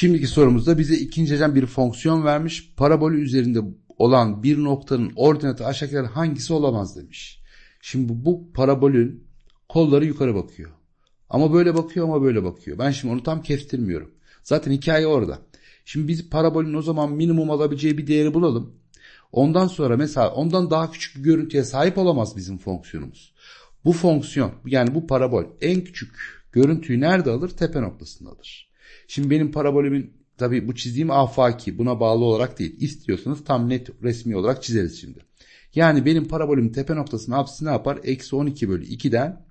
Şimdiki sorumuzda bize ikinciden bir fonksiyon vermiş. Parabolü üzerinde olan bir noktanın ordinatı aşağıdakilerden hangisi olamaz demiş. Şimdi bu parabolün kolları yukarı bakıyor. Ama böyle bakıyor ama böyle bakıyor. Ben şimdi onu tam kestirmiyorum. Zaten hikaye orada. Şimdi biz parabolün o zaman minimum alabileceği bir değeri bulalım. Ondan sonra mesela ondan daha küçük bir görüntüye sahip olamaz bizim fonksiyonumuz. Bu fonksiyon yani bu parabol en küçük Görüntüyü nerede alır? Tepe noktasında alır. Şimdi benim parabolümün tabi bu çizdiğim afaki buna bağlı olarak değil. İstiyorsanız tam net resmi olarak çizeriz şimdi. Yani benim parabolümün tepe noktasının apsisi ne yapar? Eksi 12 bölü 2'den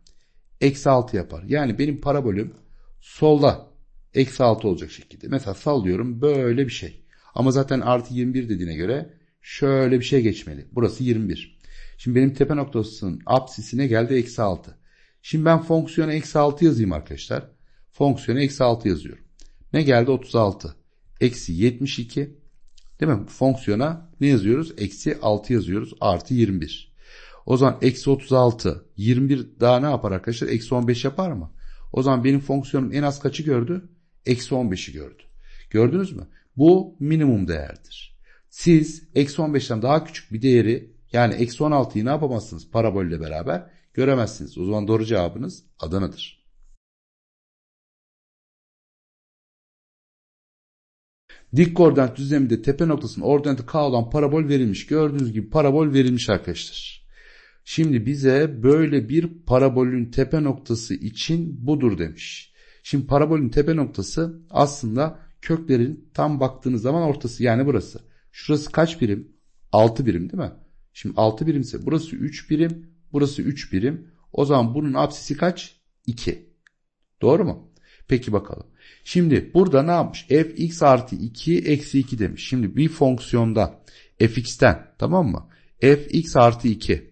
eksi 6 yapar. Yani benim parabolüm solda eksi 6 olacak şekilde. Mesela sallıyorum böyle bir şey. Ama zaten artı 21 dediğine göre şöyle bir şey geçmeli. Burası 21. Şimdi benim tepe noktasının apsisine geldi eksi 6. Şimdi ben fonksiyona eksi 6 yazayım arkadaşlar. Fonksiyona eksi 6 yazıyorum. Ne geldi? 36. Eksi 72. Değil mi? Fonksiyona ne yazıyoruz? Eksi 6 yazıyoruz. Artı 21. O zaman eksi 36. 21 daha ne yapar arkadaşlar? Eksi 15 yapar mı? O zaman benim fonksiyonum en az kaçı gördü? Eksi 15'i gördü. Gördünüz mü? Bu minimum değerdir. Siz eksi 15'ten daha küçük bir değeri yani eksi 16'yı ne yapamazsınız parabolle beraber? göremezsiniz. O zaman doğru cevabınız Adana'dır. Dik koordinat düzleminde tepe noktasının ordinatı k olan parabol verilmiş. Gördüğünüz gibi parabol verilmiş arkadaşlar. Şimdi bize böyle bir parabolün tepe noktası için budur demiş. Şimdi parabolün tepe noktası aslında köklerin tam baktığınız zaman ortası yani burası. Şurası kaç birim? 6 birim değil mi? Şimdi 6 birimse burası 3 birim, Burası 3 birim. O zaman bunun absisi kaç? 2. Doğru mu? Peki bakalım. Şimdi burada ne yapmış? fx artı 2 eksi 2 demiş. Şimdi bir fonksiyonda fx'ten tamam mı? fx artı 2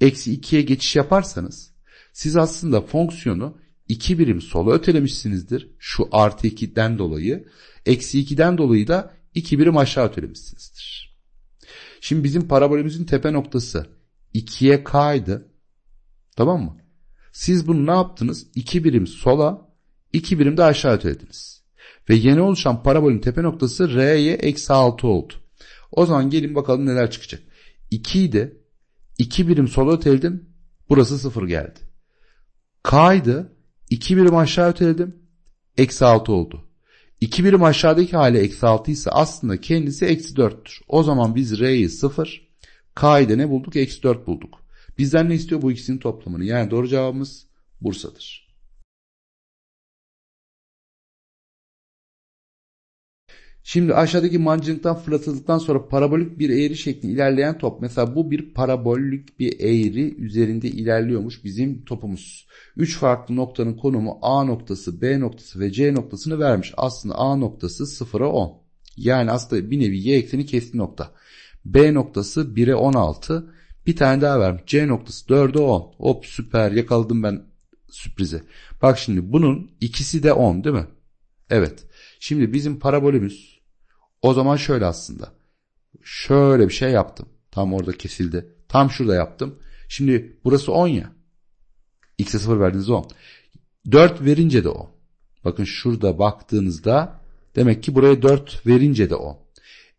eksi 2'ye geçiş yaparsanız siz aslında fonksiyonu 2 birim sola ötelemişsinizdir. Şu artı 2'den dolayı. Eksi 2'den dolayı da 2 birim aşağı ötelemişsinizdir. Şimdi bizim parabolümüzün tepe noktası 2'ye kaydı, Tamam mı? Siz bunu ne yaptınız? 2 birim sola, 2 birim de aşağı ötelediniz. Ve yeni oluşan parabolün tepe noktası r'ye eksi 6 oldu. O zaman gelin bakalım neler çıkacak. 2 idi. 2 birim sola öteledim. Burası 0 geldi. Kaydı 2 birim aşağı öteledim. Eksi 6 oldu. 2 birim aşağıdaki hali eksi 6 ise aslında kendisi eksi 4'tür. O zaman biz R'yi 0, K K'de ne bulduk? Eksi 4 bulduk. Bizden ne istiyor? Bu ikisinin toplamını. Yani doğru cevabımız Bursa'dır. Şimdi aşağıdaki mancınıktan fırlatıldıktan sonra parabolik bir eğri şekli ilerleyen top. Mesela bu bir parabolik bir eğri üzerinde ilerliyormuş bizim topumuz. 3 farklı noktanın konumu A noktası, B noktası ve C noktasını vermiş. Aslında A noktası 0'a 10. Yani aslında bir nevi y ekseni kesti nokta. B noktası 1'e 16. Bir tane daha vermiş. C noktası 4'e 10. Hop süper yakaladım ben sürprizi. Bak şimdi bunun ikisi de 10 değil mi? Evet. Şimdi bizim parabolümüz o zaman şöyle aslında. Şöyle bir şey yaptım. Tam orada kesildi. Tam şurada yaptım. Şimdi burası 10 ya. X'e 0 verdiğiniz 10. 4 verince de 10. Bakın şurada baktığınızda demek ki buraya 4 verince de 10.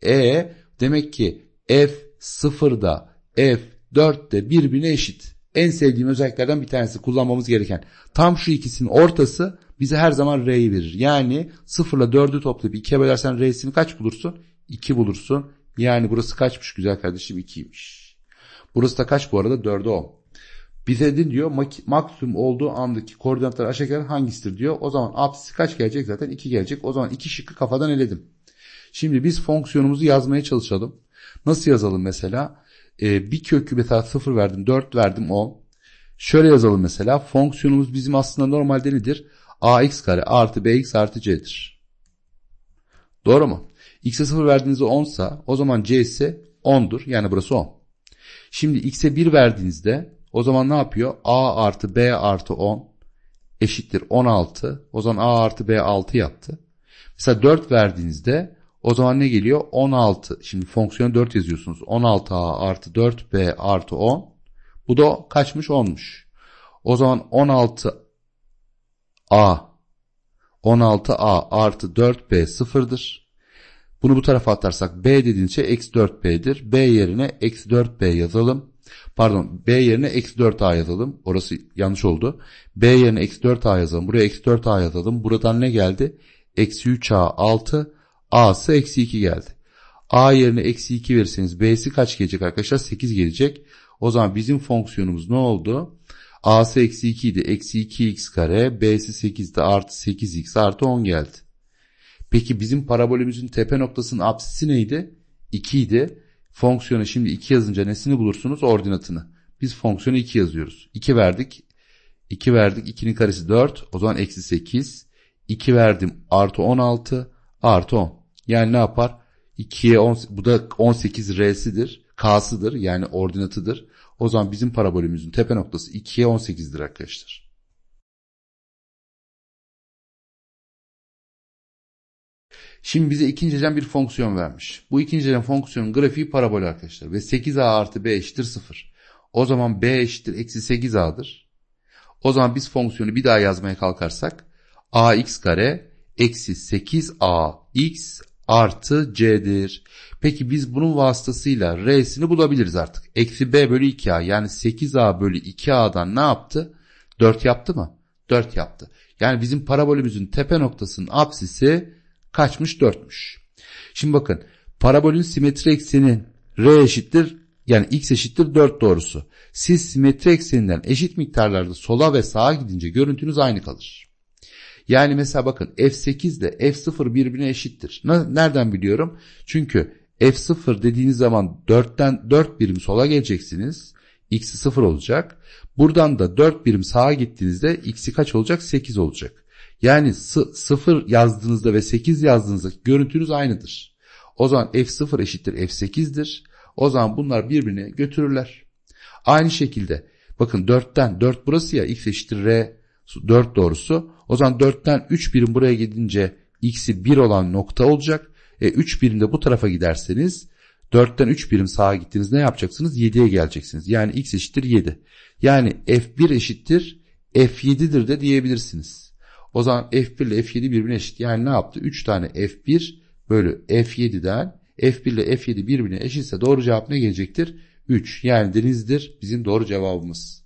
E demek ki f sıfırda f dörtte birbirine eşit. En sevdiğim özelliklerden bir tanesi kullanmamız gereken. Tam şu ikisinin ortası bize her zaman r'yi verir. Yani sıfırla dördü toplayıp ikiye bölersen r'sini kaç bulursun? 2 bulursun. Yani burası kaçmış güzel kardeşim 2'ymiş. Burası da kaç bu arada? 4'e 10. Bize de diyor maksimum olduğu andaki koordinatlar aşağı gelen hangisidir diyor. O zaman apsisi kaç gelecek zaten 2 gelecek. O zaman 2 şıkkı kafadan eledim. Şimdi biz fonksiyonumuzu yazmaya çalışalım. Nasıl yazalım mesela? E, bir kökü mesela 0 verdim 4 verdim 10. Şöyle yazalım mesela fonksiyonumuz bizim aslında normalde nedir? ax kare artı bx artı c'dir. Doğru mu? x'e 0 verdiğinizde 10 sa o zaman c ise 10'dur. Yani burası 10. Şimdi x'e 1 verdiğinizde o zaman ne yapıyor? a artı b artı 10 eşittir 16. O zaman a artı b 6 yaptı. Mesela 4 verdiğinizde o zaman ne geliyor? 16. Şimdi fonksiyon 4 yazıyorsunuz. 16a artı 4b artı 10. Bu da kaçmış? 10'muş. O zaman 16a 16a artı 4b sıfırdır. Bunu bu tarafa atarsak b dediğince şey eksi 4b'dir. b yerine eksi 4b yazalım. Pardon b yerine eksi 4a yazalım. Orası yanlış oldu. b yerine eksi 4a yazalım. Buraya eksi 4a yazalım. Buradan ne geldi? Eksi 3a 6 A'sı eksi 2 geldi. A yerine eksi 2 verirseniz B'si kaç gelecek arkadaşlar? 8 gelecek. O zaman bizim fonksiyonumuz ne oldu? A'sı eksi 2 idi. Eksi 2x kare. B'si 8'di. Artı 8x artı 10 geldi. Peki bizim parabolümüzün tepe noktasının apsisi neydi? 2 idi. Fonksiyona şimdi 2 yazınca nesini bulursunuz? Ordinatını. Biz fonksiyona 2 yazıyoruz. 2 verdik. 2 verdik. 2'nin karesi 4. O zaman eksi 8. 2 verdim. Artı 16. Artı 10. Yani ne yapar? 2'ye 10 bu da 18 R'sidir. K'sıdır yani ordinatıdır. O zaman bizim parabolümüzün tepe noktası 2'ye 18'dir arkadaşlar. Şimdi bize ikinci cem bir fonksiyon vermiş. Bu ikinci cem fonksiyonun grafiği parabol arkadaşlar. Ve 8a artı b eşittir 0. O zaman b eşittir eksi 8a'dır. O zaman biz fonksiyonu bir daha yazmaya kalkarsak ax kare eksi 8ax artı c'dir. Peki biz bunun vasıtasıyla r'sini bulabiliriz artık. Eksi b bölü 2a yani 8a bölü 2a'dan ne yaptı? 4 yaptı mı? 4 yaptı. Yani bizim parabolümüzün tepe noktasının apsisi kaçmış 4'müş. Şimdi bakın parabolün simetri ekseni r eşittir yani x eşittir 4 doğrusu. Siz simetri ekseninden eşit miktarlarda sola ve sağa gidince görüntünüz aynı kalır. Yani mesela bakın F8 ile F0 birbirine eşittir. Nereden biliyorum? Çünkü F0 dediğiniz zaman 4'ten 4 birim sola geleceksiniz. X'i 0 olacak. Buradan da 4 birim sağa gittiğinizde X'i kaç olacak? 8 olacak. Yani 0 yazdığınızda ve 8 yazdığınızda görüntünüz aynıdır. O zaman F0 eşittir F8'dir. O zaman bunlar birbirine götürürler. Aynı şekilde bakın 4'ten 4 burası ya X eşittir R 4 doğrusu. O zaman 4'ten 3 birim buraya gidince x'i 1 olan nokta olacak. E 3 birim de bu tarafa giderseniz 4'ten 3 birim sağa gittiniz ne yapacaksınız? 7'ye geleceksiniz. Yani x eşittir 7. Yani f1 eşittir f7'dir de diyebilirsiniz. O zaman f1 ile f7 birbirine eşit. Yani ne yaptı? 3 tane f1 bölü f7'den f1 ile f7 birbirine eşitse doğru cevap ne gelecektir? 3. Yani denizdir bizim doğru cevabımız.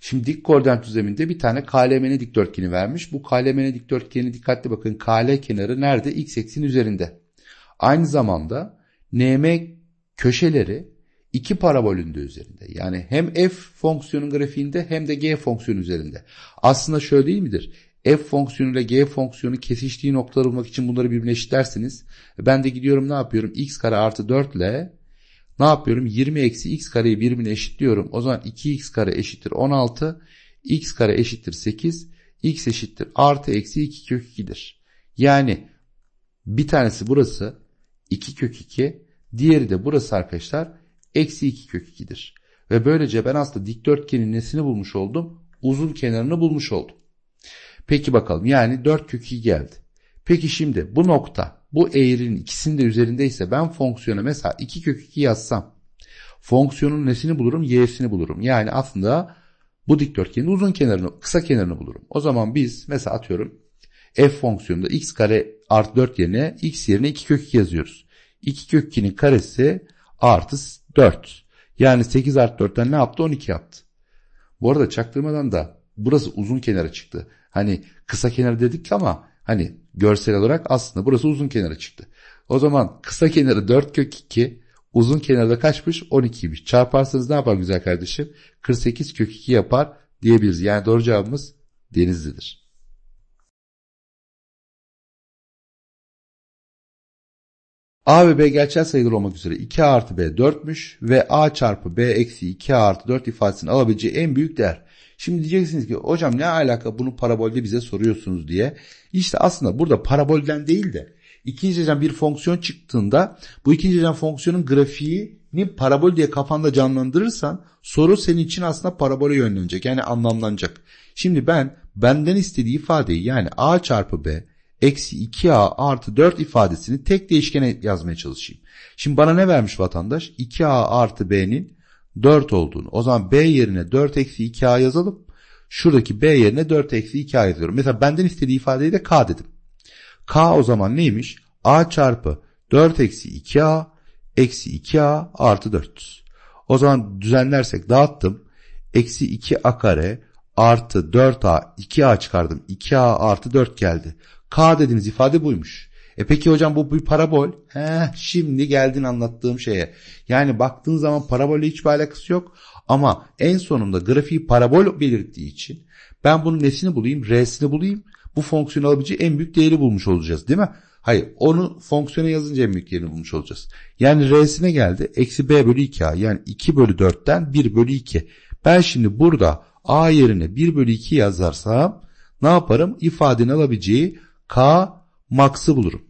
Şimdi dik koordinat düzleminde bir tane KLM'nin dikdörtgeni vermiş. Bu KLM'nin dikdörtgeni dikkatli bakın. KL kenarı nerede? X eksin üzerinde. Aynı zamanda NM köşeleri iki parabolün de üzerinde. Yani hem f fonksiyonun grafiğinde hem de g fonksiyonu üzerinde. Aslında şöyle değil midir? f fonksiyonu ile g fonksiyonu kesiştiği noktaları bulmak için bunları birleştirsiniz. Ben de gidiyorum ne yapıyorum? x kare artı 4 ile ne yapıyorum? 20 eksi x kareyi birbirine eşitliyorum. O zaman 2x kare eşittir 16. x kare eşittir 8. x eşittir artı eksi 2 kök 2'dir. Yani bir tanesi burası 2 kök 2. Diğeri de burası arkadaşlar eksi 2 kök 2'dir. Ve böylece ben aslında dikdörtgenin nesini bulmuş oldum? Uzun kenarını bulmuş oldum. Peki bakalım yani 4 kök 2 geldi. Peki şimdi bu nokta bu eğrinin ikisinin de üzerindeyse ben fonksiyona mesela 2 kök 2 yazsam fonksiyonun nesini bulurum? Y'sini bulurum. Yani aslında bu dikdörtgenin uzun kenarını, kısa kenarını bulurum. O zaman biz mesela atıyorum f fonksiyonunda x kare artı 4 yerine x yerine 2 kök 2 yazıyoruz. 2 kök 2'nin karesi artı 4. Yani 8 artı 4'ten ne yaptı? 12 yaptı. Bu arada çaktırmadan da burası uzun kenara çıktı. Hani kısa kenar dedik ama hani görsel olarak aslında burası uzun kenara çıktı. O zaman kısa kenarı 4 kök 2 uzun kenarda da kaçmış 12'ymiş. Çarparsanız ne yapar güzel kardeşim? 48 kök 2 yapar diyebiliriz. Yani doğru cevabımız Denizli'dir. A ve B gerçel sayılar olmak üzere 2 artı B 4'müş ve A çarpı B eksi 2 artı 4 ifadesini alabileceği en büyük değer. Şimdi diyeceksiniz ki hocam ne alaka bunu parabolde bize soruyorsunuz diye. İşte aslında burada parabolden değil de ikinci derecen bir fonksiyon çıktığında bu ikinci derecen fonksiyonun grafiğini parabol diye kafanda canlandırırsan soru senin için aslında parabole yönlenecek yani anlamlanacak. Şimdi ben benden istediği ifadeyi yani a çarpı b eksi 2a artı 4 ifadesini tek değişkene yazmaya çalışayım. Şimdi bana ne vermiş vatandaş? 2a artı b'nin 4 olduğunu. O zaman B yerine 4 eksi 2A yazalım. Şuradaki B yerine 4 eksi 2A yazıyorum. Mesela benden istediği ifadeyi de K dedim. K o zaman neymiş? A çarpı 4 eksi 2A eksi 2A artı 4. O zaman düzenlersek dağıttım. Eksi 2A kare artı 4A 2A çıkardım. 2A artı 4 geldi. K dediğiniz ifade buymuş. E peki hocam bu bir parabol. Heh, şimdi geldin anlattığım şeye. Yani baktığın zaman parabolle hiçbir alakası yok. Ama en sonunda grafiği parabol belirttiği için ben bunun nesini bulayım? R'sini bulayım. Bu fonksiyon alabileceği en büyük değeri bulmuş olacağız değil mi? Hayır onu fonksiyona yazınca en büyük yerini bulmuş olacağız. Yani R'sine geldi. Eksi B bölü 2A yani 2 bölü 4'ten 1 bölü 2. Ben şimdi burada A yerine 1 bölü 2 yazarsam ne yaparım? İfadenin alabileceği K maksı bulurum.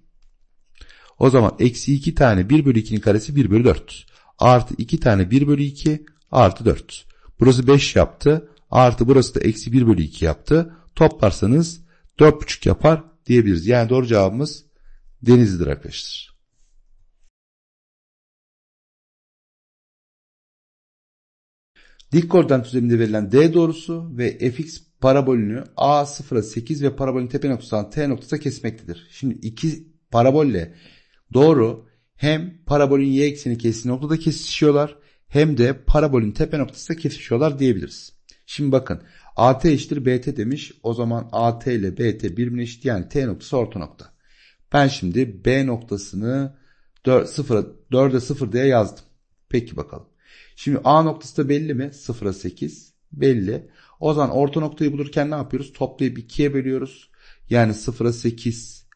O zaman eksi 2 tane 1 bölü 2'nin karesi 1 bölü 4. Artı 2 tane 1 bölü 2 artı 4. Burası 5 yaptı. Artı burası da eksi 1 bölü 2 yaptı. Toplarsanız 4,5 yapar diyebiliriz. Yani doğru cevabımız denizdir arkadaşlar. Dik koordinat düzleminde verilen D doğrusu ve fx parabolünü A0'a 8 ve parabolün tepe noktasından T noktasına kesmektedir. Şimdi iki parabolle Doğru hem parabolün y ekseni kesiştiği noktada kesişiyorlar hem de parabolün tepe noktasında kesişiyorlar diyebiliriz. Şimdi bakın AT eşittir BT demiş. O zaman AT ile BT birbirine eşit yani T noktası orta nokta. Ben şimdi B noktasını 4, 0'a 4'e 0 diye yazdım. Peki bakalım. Şimdi A noktası da belli mi? 0'a 8 belli. O zaman orta noktayı bulurken ne yapıyoruz? Toplayıp 2'ye bölüyoruz. Yani 0'a 8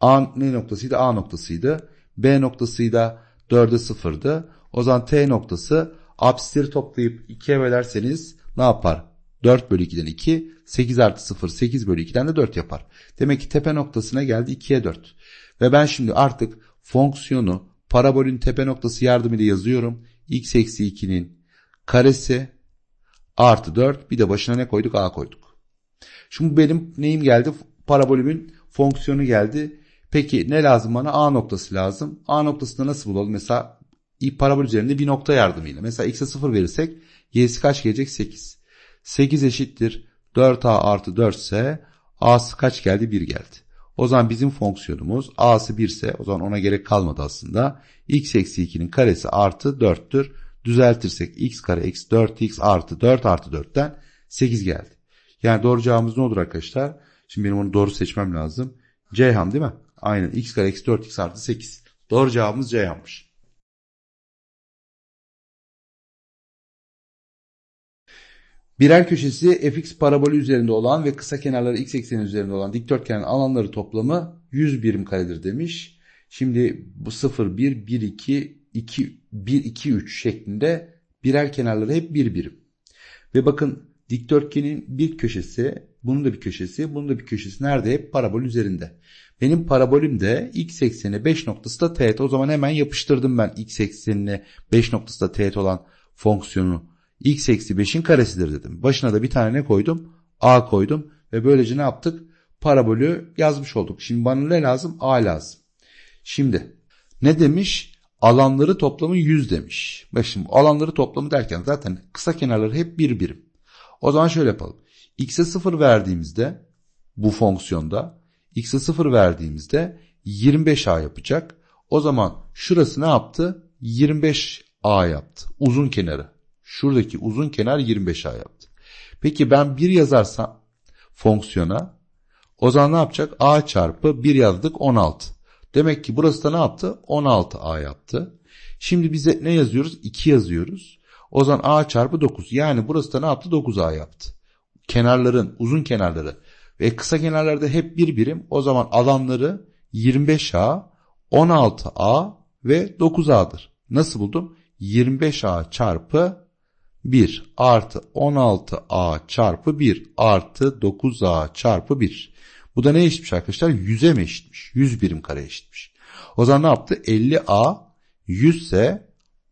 A ne noktasıydı? A noktasıydı. B noktasıydı, da 4'e 0'dı. O zaman T noktası apsisleri toplayıp 2'ye bölerseniz ne yapar? 4 bölü 2'den 2, 8 artı 0, 8 bölü 2'den de 4 yapar. Demek ki tepe noktasına geldi 2'ye 4. Ve ben şimdi artık fonksiyonu parabolün tepe noktası yardımıyla yazıyorum. x eksi 2'nin karesi artı 4 bir de başına ne koyduk? a koyduk. Şimdi benim neyim geldi? Parabolümün fonksiyonu geldi. Peki ne lazım bana? A noktası lazım. A noktasını nasıl bulalım? Mesela parabol üzerinde bir nokta yardımıyla. Mesela x'e 0 verirsek y'si kaç gelecek? 8. 8 eşittir 4a artı 4 ise a'sı kaç geldi? 1 geldi. O zaman bizim fonksiyonumuz a'sı 1 ise o zaman ona gerek kalmadı aslında. x eksi 2'nin karesi artı 4'tür. Düzeltirsek x kare eksi 4x artı 4 artı 4'ten 8 geldi. Yani doğru cevabımız ne olur arkadaşlar? Şimdi benim onu doğru seçmem lazım. Ceyhan değil mi? Aynen x kare eksi 4x artı 8. Doğru cevabımız C yapmış. Birer köşesi fx parabolü üzerinde olan ve kısa kenarları x ekseni üzerinde olan dikdörtgenin alanları toplamı 100 birim karedir demiş. Şimdi bu 0, 1, 1, 2, 2, 1, 2, 3 şeklinde birer kenarları hep bir birim. Ve bakın dikdörtgenin bir köşesi bunun da bir köşesi, bunun da bir köşesi nerede? Hep parabol üzerinde. Benim parabolim de x ekseni 5 noktası da teğet. O zaman hemen yapıştırdım ben x eksenine 5 noktası da teğet olan fonksiyonu. x eksi 5'in karesidir dedim. Başına da bir tane ne koydum? a koydum ve böylece ne yaptık? Parabolü yazmış olduk. Şimdi bana ne lazım? a lazım. Şimdi ne demiş? Alanları toplamı 100 demiş. Bak şimdi alanları toplamı derken zaten kısa kenarları hep bir birim. O zaman şöyle yapalım x'e 0 verdiğimizde bu fonksiyonda x'e 0 verdiğimizde 25a yapacak. O zaman şurası ne yaptı? 25a yaptı. Uzun kenarı. Şuradaki uzun kenar 25a yaptı. Peki ben 1 yazarsam fonksiyona o zaman ne yapacak? a çarpı 1 yazdık 16. Demek ki burası da ne yaptı? 16a yaptı. Şimdi bize ne yazıyoruz? 2 yazıyoruz. O zaman a çarpı 9. Yani burası da ne yaptı? 9a yaptı kenarların uzun kenarları ve kısa kenarlarda hep bir birim o zaman alanları 25A, 16A ve 9A'dır. Nasıl buldum? 25A çarpı 1 artı 16A çarpı 1 artı 9A çarpı 1. Bu da ne eşitmiş arkadaşlar? 100'e mi eşitmiş? 100 birim kare eşitmiş. O zaman ne yaptı? 50A 100 ise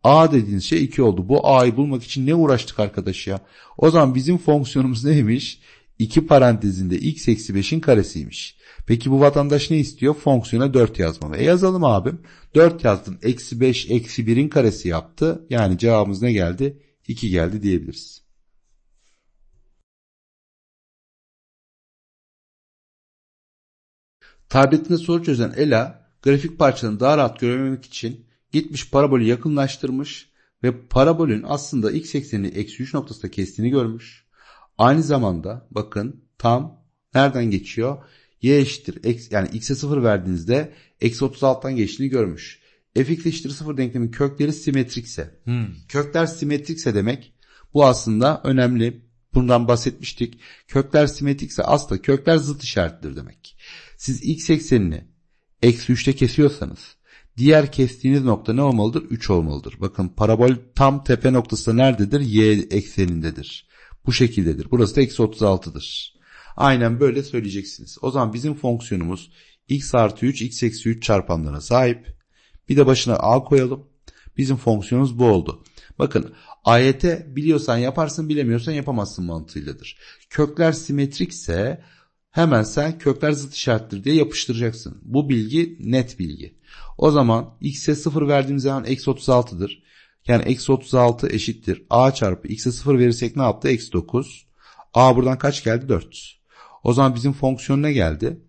A dediğiniz şey 2 oldu. Bu A'yı bulmak için ne uğraştık arkadaş ya? O zaman bizim fonksiyonumuz neymiş? 2 parantezinde x eksi 5'in karesiymiş. Peki bu vatandaş ne istiyor? Fonksiyona 4 yazmamı. E yazalım abim. 4 yazdım. Eksi 5 eksi 1'in karesi yaptı. Yani cevabımız ne geldi? 2 geldi diyebiliriz. Tabletinde soru çözen Ela grafik parçalarını daha rahat görmemek için gitmiş parabolü yakınlaştırmış ve parabolün aslında x eksenini eksi 3 noktasında kestiğini görmüş. Aynı zamanda bakın tam nereden geçiyor? y eşittir x, yani x'e 0 verdiğinizde eksi 36'dan geçtiğini görmüş. fx eşittir 0 denklemin kökleri simetrikse. Hmm. Kökler simetrikse demek bu aslında önemli. Bundan bahsetmiştik. Kökler simetrikse aslında kökler zıt işarettir demek. Siz x eksenini eksi 3'te kesiyorsanız Diğer kestiğiniz nokta ne olmalıdır? 3 olmalıdır. Bakın parabol tam tepe noktası nerededir? Y eksenindedir. Bu şekildedir. Burası da eksi 36'dır. Aynen böyle söyleyeceksiniz. O zaman bizim fonksiyonumuz x artı 3 x eksi 3 çarpanlarına sahip. Bir de başına a koyalım. Bizim fonksiyonumuz bu oldu. Bakın AYT biliyorsan yaparsın bilemiyorsan yapamazsın mantığıyladır. Kökler simetrikse hemen sen kökler zıt işarettir diye yapıştıracaksın. Bu bilgi net bilgi. O zaman x'e 0 verdiğimiz zaman eksi 36'dır. Yani eksi 36 eşittir. A çarpı x'e 0 verirsek ne yaptı? Eksi 9. A buradan kaç geldi? 4. O zaman bizim fonksiyon ne geldi?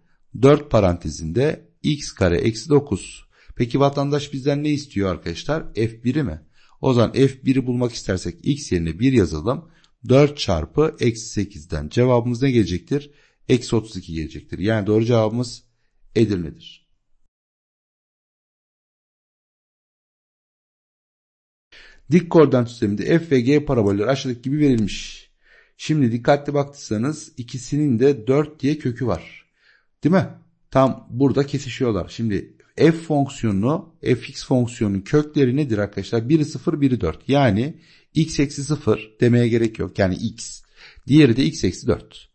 4 parantezinde x kare eksi 9. Peki vatandaş bizden ne istiyor arkadaşlar? F1'i mi? O zaman F1'i bulmak istersek x yerine 1 yazalım. 4 çarpı eksi 8'den cevabımız ne gelecektir? Eksi 32 gelecektir. Yani doğru cevabımız Edirne'dir. Dik koordinat sisteminde f ve g parabolleri aşağıdaki gibi verilmiş. Şimdi dikkatli baktıysanız ikisinin de 4 diye kökü var. Değil mi? Tam burada kesişiyorlar. Şimdi f fonksiyonunu fx fonksiyonun kökleri nedir arkadaşlar? 1 0 1 4. Yani x eksi 0 demeye gerek yok. Yani x. Diğeri de x eksi 4.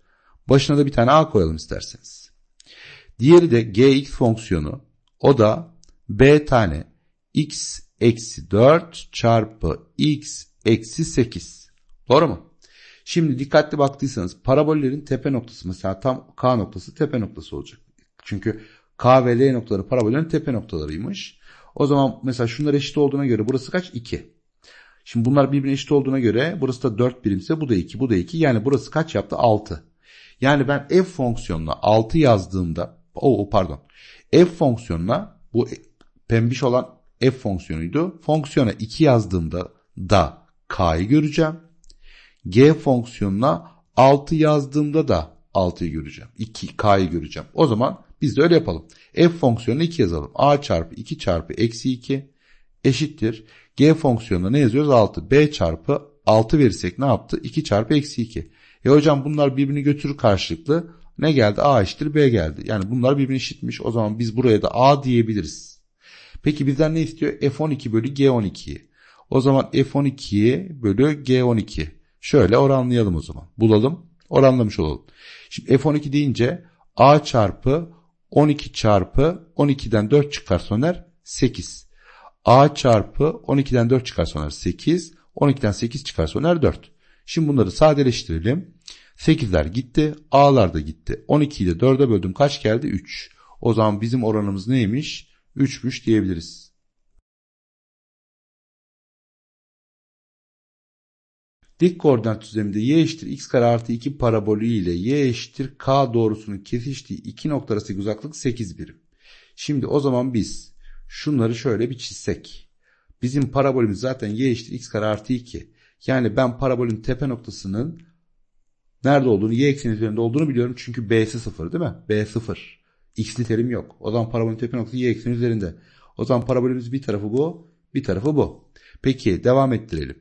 Başına da bir tane a koyalım isterseniz. Diğeri de gx fonksiyonu. O da b tane x eksi 4 çarpı x eksi 8. Doğru mu? Şimdi dikkatli baktıysanız parabollerin tepe noktası mesela tam K noktası tepe noktası olacak. Çünkü K ve L noktaları parabollerin tepe noktalarıymış. O zaman mesela şunlar eşit olduğuna göre burası kaç? 2. Şimdi bunlar birbirine eşit olduğuna göre burası da 4 birimse bu da 2 bu da 2. Yani burası kaç yaptı? 6. Yani ben f fonksiyonuna 6 yazdığımda o pardon f fonksiyonuna bu pembiş olan f fonksiyonuydu. Fonksiyona 2 yazdığımda da k'yı göreceğim. G fonksiyonuna 6 yazdığımda da 6'yı göreceğim. 2 k'yı göreceğim. O zaman biz de öyle yapalım. F fonksiyonuna 2 yazalım. A çarpı 2 çarpı eksi 2 eşittir. G fonksiyonuna ne yazıyoruz? 6. B çarpı 6 verirsek ne yaptı? 2 çarpı eksi 2. E hocam bunlar birbirini götürür karşılıklı. Ne geldi? A eşittir B geldi. Yani bunlar birbirini eşitmiş. O zaman biz buraya da A diyebiliriz. Peki bizden ne istiyor? F12 bölü G12'yi. O zaman F12 bölü G12. Şöyle oranlayalım o zaman. Bulalım. Oranlamış olalım. Şimdi F12 deyince A çarpı 12 çarpı 12'den 4 çıkar soner 8. A çarpı 12'den 4 çıkar soner 8. 12'den 8 çıkar soner 4. Şimdi bunları sadeleştirelim. 8'ler gitti. A'lar da gitti. 12'yi de 4'e böldüm. Kaç geldi? 3. O zaman bizim oranımız neymiş? Üçmüş diyebiliriz. Dik koordinat düzleminde y eşittir x kare artı 2 parabolü ile y eşittir k doğrusunun kesiştiği iki nokta arasındaki uzaklık 8 birim. Şimdi o zaman biz şunları şöyle bir çizsek. Bizim parabolümüz zaten y eşittir x kare artı 2. Yani ben parabolün tepe noktasının nerede olduğunu y ekseni üzerinde olduğunu biliyorum. Çünkü b'si 0 değil mi? b 0 x'li terim yok. O zaman parabolün tepe noktası y ekseni üzerinde. O zaman parabolümüz bir tarafı bu, bir tarafı bu. Peki devam ettirelim.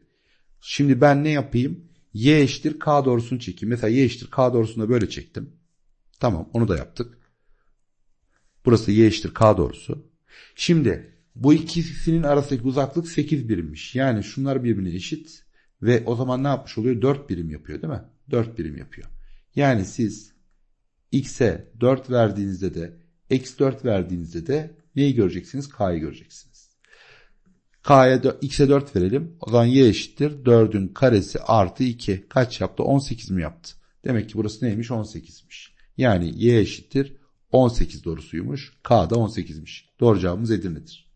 Şimdi ben ne yapayım? y eşittir k doğrusunu çekeyim. Mesela y eşittir k doğrusunu da böyle çektim. Tamam onu da yaptık. Burası y eşittir k doğrusu. Şimdi bu ikisinin arasındaki uzaklık 8 birimmiş. Yani şunlar birbirine eşit ve o zaman ne yapmış oluyor? 4 birim yapıyor değil mi? 4 birim yapıyor. Yani siz x'e 4 verdiğinizde de eksi 4 verdiğinizde de neyi göreceksiniz? k'yı göreceksiniz. k'ya x'e 4 verelim. O zaman y eşittir 4'ün karesi artı 2. Kaç yaptı? 18 mi yaptı? Demek ki burası neymiş? 18'miş. Yani y eşittir 18 doğrusuymuş. K da 18'miş. Doğru cevabımız Edirne'dir.